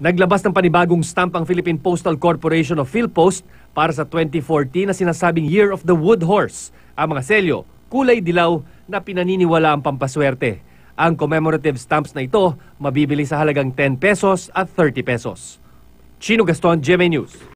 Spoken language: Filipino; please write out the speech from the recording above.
Naglabas ng panibagong stamp ang Philippine Postal Corporation of PhilPost para sa 2014 na sinasabing Year of the Wood Horse. Ang mga selyo, kulay dilaw na pinaniniwala ang pampaswerte. Ang commemorative stamps na ito mabibili sa halagang 10 pesos at 30 pesos. Chino Gaston, GMA News.